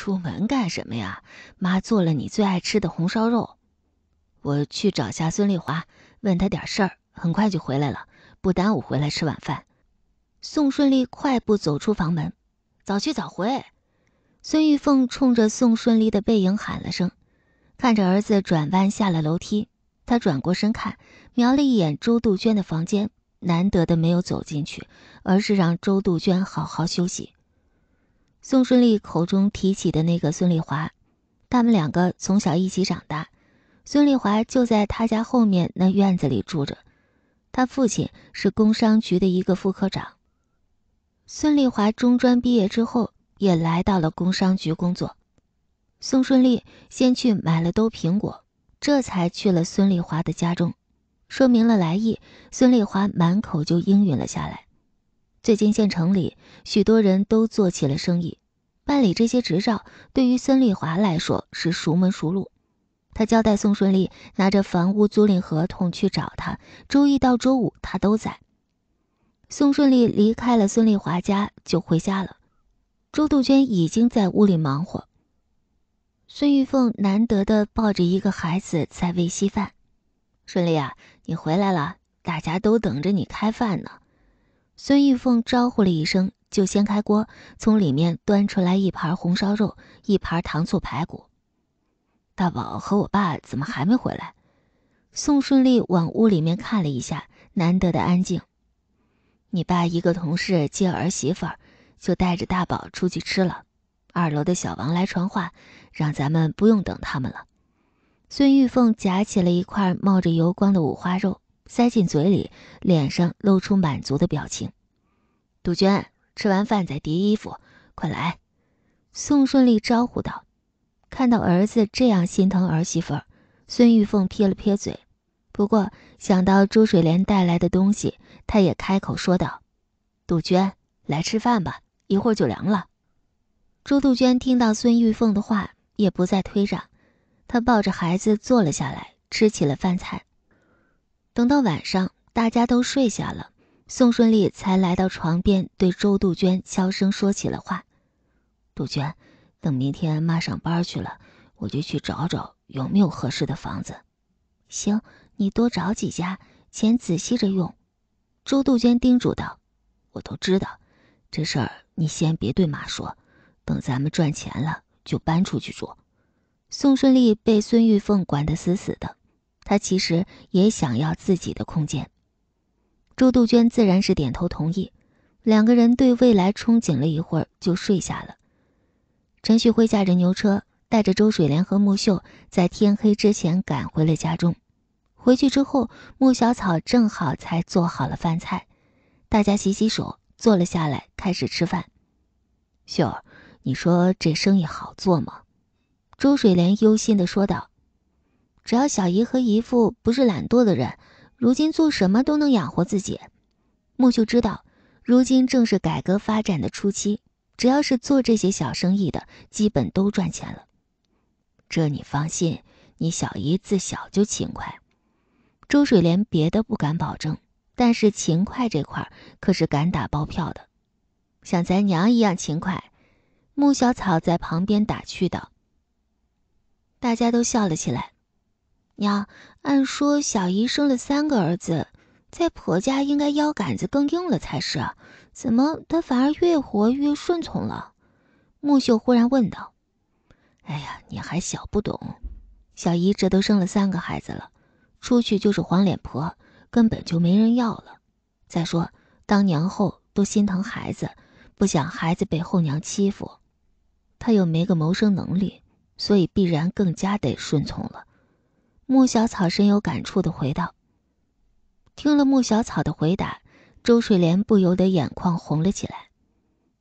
出门干什么呀？妈做了你最爱吃的红烧肉，我去找下孙丽华，问他点事儿，很快就回来了，不耽误回来吃晚饭。宋顺利快步走出房门，早去早回。孙玉凤冲着宋顺利的背影喊了声，看着儿子转弯下了楼梯，她转过身看，瞄了一眼周杜鹃的房间，难得的没有走进去，而是让周杜鹃好好休息。宋顺利口中提起的那个孙丽华，他们两个从小一起长大。孙丽华就在他家后面那院子里住着，他父亲是工商局的一个副科长。孙丽华中专毕业之后，也来到了工商局工作。宋顺利先去买了兜苹果，这才去了孙丽华的家中，说明了来意。孙丽华满口就应允了下来。最近县城里许多人都做起了生意，办理这些执照对于孙丽华来说是熟门熟路。他交代宋顺利拿着房屋租赁合同去找他，周一到周五他都在。宋顺利离开了孙丽华家就回家了。周杜鹃已经在屋里忙活。孙玉凤难得的抱着一个孩子在喂稀饭。顺利啊，你回来了，大家都等着你开饭呢。孙玉凤招呼了一声，就掀开锅，从里面端出来一盘红烧肉，一盘糖醋排骨。大宝和我爸怎么还没回来？宋顺利往屋里面看了一下，难得的安静。你爸一个同事接儿媳妇，就带着大宝出去吃了。二楼的小王来传话，让咱们不用等他们了。孙玉凤夹起了一块冒着油光的五花肉。塞进嘴里，脸上露出满足的表情。杜鹃，吃完饭再叠衣服，快来。”宋顺利招呼道。看到儿子这样心疼儿媳妇孙玉凤撇了撇嘴。不过想到朱水莲带来的东西，她也开口说道：“杜鹃，来吃饭吧，一会儿就凉了。”朱杜鹃听到孙玉凤的话，也不再推让，她抱着孩子坐了下来，吃起了饭菜。等到晚上，大家都睡下了，宋顺利才来到床边，对周杜鹃悄声说起了话：“杜鹃，等明天妈上班去了，我就去找找有没有合适的房子。行，你多找几家，钱仔细着用。”周杜鹃叮嘱道：“我都知道，这事儿你先别对妈说，等咱们赚钱了就搬出去住。”宋顺利被孙玉凤管得死死的。他其实也想要自己的空间。周杜鹃自然是点头同意，两个人对未来憧憬了一会儿，就睡下了。陈旭辉驾着牛车，带着周水莲和木秀，在天黑之前赶回了家中。回去之后，木小草正好才做好了饭菜，大家洗洗手，坐了下来，开始吃饭。秀儿，你说这生意好做吗？周水莲忧心地说道。只要小姨和姨夫不是懒惰的人，如今做什么都能养活自己。木秀知道，如今正是改革发展的初期，只要是做这些小生意的，基本都赚钱了。这你放心，你小姨自小就勤快。周水莲别的不敢保证，但是勤快这块可是敢打包票的，像咱娘一样勤快。穆小草在旁边打趣道，大家都笑了起来。娘，按说小姨生了三个儿子，在婆家应该腰杆子更硬了才是，怎么她反而越活越顺从了？木秀忽然问道。哎呀，你还小不懂，小姨这都生了三个孩子了，出去就是黄脸婆，根本就没人要了。再说当娘后都心疼孩子，不想孩子被后娘欺负，她又没个谋生能力，所以必然更加得顺从了。穆小草深有感触的回道：“听了穆小草的回答，周水莲不由得眼眶红了起来。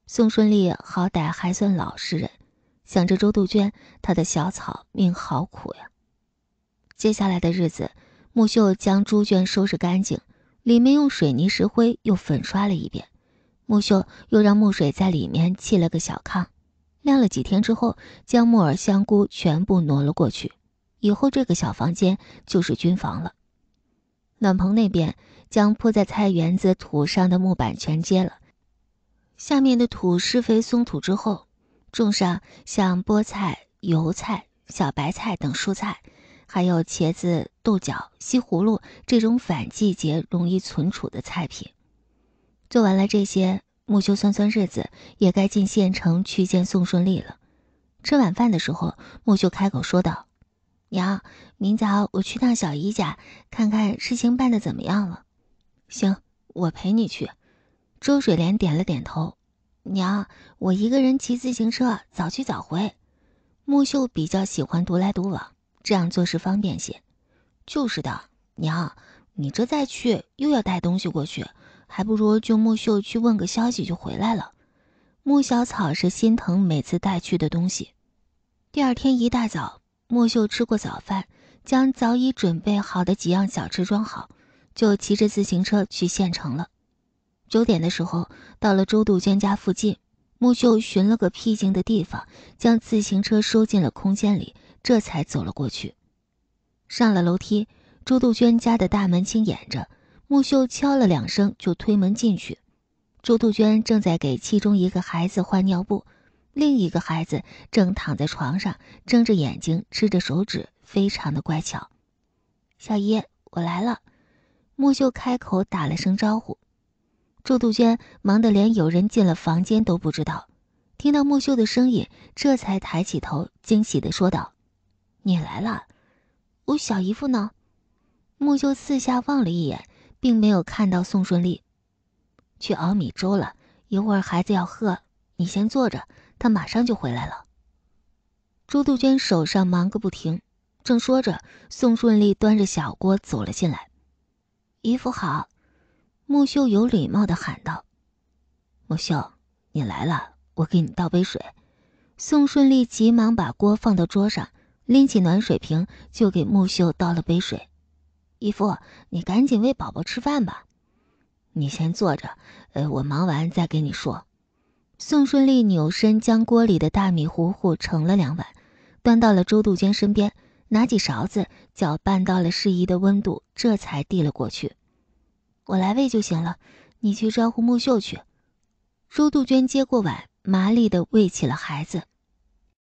宋顺利好歹还算老实人，想着周杜鹃，他的小草命好苦呀。”接下来的日子，木秀将猪圈收拾干净，里面用水泥石灰又粉刷了一遍。木秀又让木水在里面砌了个小炕，晾了几天之后，将木耳、香菇全部挪了过去。以后这个小房间就是军房了。暖棚那边将铺在菜园子土上的木板全揭了，下面的土施肥松土之后，种上像菠菜、油菜、小白菜等蔬菜，还有茄子、豆角、西葫芦这种反季节容易存储的菜品。做完了这些，木秀算算日子，也该进县城去见宋顺利了。吃晚饭的时候，木秀开口说道。娘，明早我去趟小姨家，看看事情办得怎么样了。行，我陪你去。周水莲点了点头。娘，我一个人骑自行车，早去早回。木秀比较喜欢独来独往，这样做事方便些。就是的，娘，你这再去又要带东西过去，还不如就木秀去问个消息就回来了。木小草是心疼每次带去的东西。第二天一大早。木秀吃过早饭，将早已准备好的几样小吃装好，就骑着自行车去县城了。九点的时候到了周杜鹃家附近，木秀寻了个僻静的地方，将自行车收进了空间里，这才走了过去。上了楼梯，周杜鹃家的大门轻掩着，木秀敲了两声，就推门进去。周杜鹃正在给其中一个孩子换尿布。另一个孩子正躺在床上，睁着眼睛吃着手指，非常的乖巧。小姨，我来了。木秀开口打了声招呼。周杜鹃忙得连有人进了房间都不知道，听到木秀的声音，这才抬起头，惊喜的说道：“你来了，我小姨夫呢？”木秀四下望了一眼，并没有看到宋顺利，去熬米粥了，一会儿孩子要喝，你先坐着。他马上就回来了。朱杜鹃手上忙个不停，正说着，宋顺利端着小锅走了进来。姨父好，木秀有礼貌的喊道。木秀，你来了，我给你倒杯水。宋顺利急忙把锅放到桌上，拎起暖水瓶就给木秀倒了杯水。姨父，你赶紧喂宝宝吃饭吧。你先坐着，呃，我忙完再跟你说。宋顺利扭身将锅里的大米糊糊盛了两碗，端到了周杜鹃身边，拿起勺子搅拌到了适宜的温度，这才递了过去。我来喂就行了，你去招呼木秀去。周杜鹃接过碗，麻利的喂起了孩子。